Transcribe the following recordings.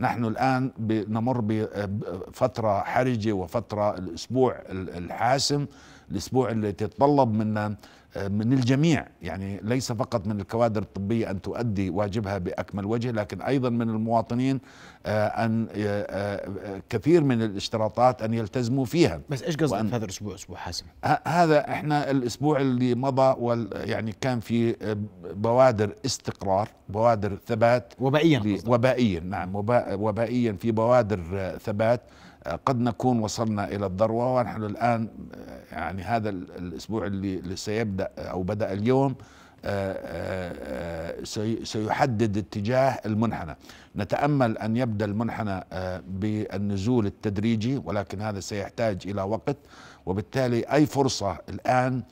نحن الآن نمر بفترة حرجة وفترة الأسبوع الحاسم الاسبوع اللي تتطلب من من الجميع يعني ليس فقط من الكوادر الطبيه ان تؤدي واجبها باكمل وجه لكن ايضا من المواطنين آه، ان آه، آه، كثير من الاشتراطات ان يلتزموا فيها بس ايش قصدك في هذا الاسبوع اسبوع حاسم هذا احنا الاسبوع اللي مضى يعني كان في بوادر استقرار بوادر ثبات وبائيا وبائيا نعم وبائيا في بوادر ثبات قد نكون وصلنا الى الذروه ونحن الان آه، يعني هذا الاسبوع اللي سيبدا او بدا اليوم آه، آه، سيحدد اتجاه المنحنى نتامل ان يبدا المنحنى بالنزول التدريجي ولكن هذا سيحتاج الى وقت وبالتالي اي فرصه الان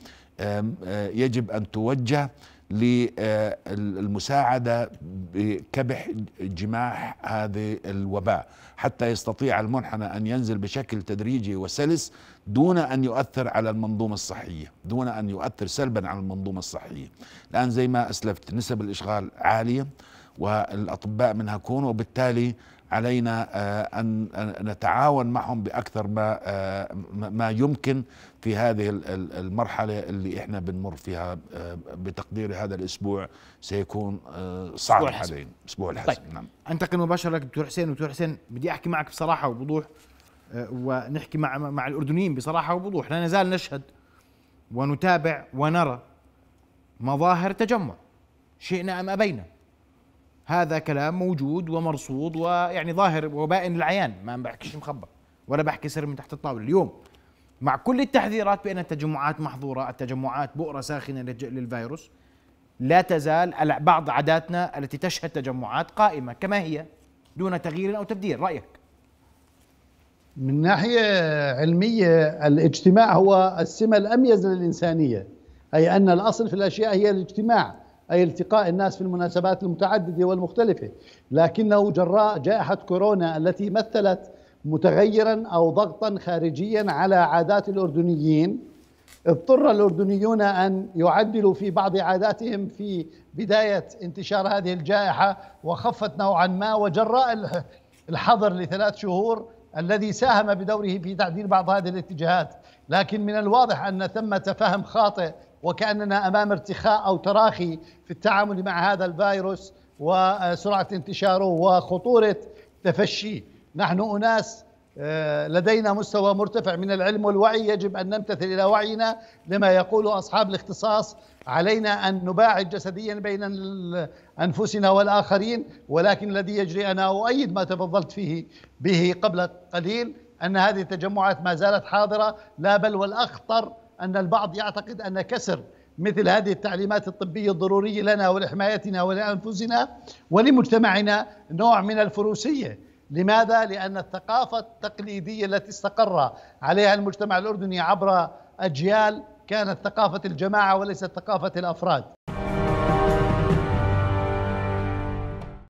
يجب ان توجه للمساعدة بكبح جماح هذا الوباء حتى يستطيع المنحنى أن ينزل بشكل تدريجي وسلس دون أن يؤثر على المنظومة الصحية دون أن يؤثر سلبا على المنظومة الصحية الآن زي ما أسلفت نسب الإشغال عالية والأطباء منها كون وبالتالي علينا آه، ان نتعاون معهم باكثر ما آه، ما يمكن في هذه المرحله اللي احنا بنمر فيها آه، بتقديري هذا الاسبوع سيكون صعب علينا اسبوع الحزم طيب. نعم انتقل مباشره لك دكتور حسين دكتور حسين بدي احكي معك بصراحه وبوضوح ونحكي مع مع الاردنيين بصراحه وبوضوح لا نزال نشهد ونتابع ونرى مظاهر تجمع شئنا ام ابينا هذا كلام موجود ومرصود ويعني ظاهر وبائن العيان ما بحكيش مخبى ولا بحكي سر من تحت الطاوله اليوم مع كل التحذيرات بان التجمعات محظوره التجمعات بؤره ساخنه للفيروس لا تزال بعض عاداتنا التي تشهد تجمعات قائمه كما هي دون تغيير او تبديل رايك من ناحية علمية الاجتماع هو السمة الأميز للإنسانية أي أن الأصل في الأشياء هي الاجتماع أي التقاء الناس في المناسبات المتعددة والمختلفة لكنه جراء جائحة كورونا التي مثلت متغيرا أو ضغطا خارجيا على عادات الأردنيين اضطر الأردنيون أن يعدلوا في بعض عاداتهم في بداية انتشار هذه الجائحة وخفت نوعا ما وجراء الحظر لثلاث شهور الذي ساهم بدوره في تعديل بعض هذه الاتجاهات لكن من الواضح أن ثمة فهم خاطئ وكأننا أمام ارتخاء أو تراخي في التعامل مع هذا الفيروس وسرعة انتشاره وخطورة تفشيه نحن أناس آه، لدينا مستوى مرتفع من العلم والوعي يجب أن نمتثل إلى وعينا لما يقوله أصحاب الاختصاص علينا أن نباعد جسديا بين أنفسنا والآخرين ولكن الذي يجري أنا أؤيد ما تفضلت فيه به قبل قليل أن هذه التجمعات ما زالت حاضرة لا بل والأخطر أن البعض يعتقد أن كسر مثل هذه التعليمات الطبية الضرورية لنا ولحمايتنا ولأنفسنا ولمجتمعنا نوع من الفروسية لماذا؟ لأن الثقافة التقليدية التي استقر عليها المجتمع الأردني عبر أجيال كانت ثقافة الجماعة وليست ثقافة الأفراد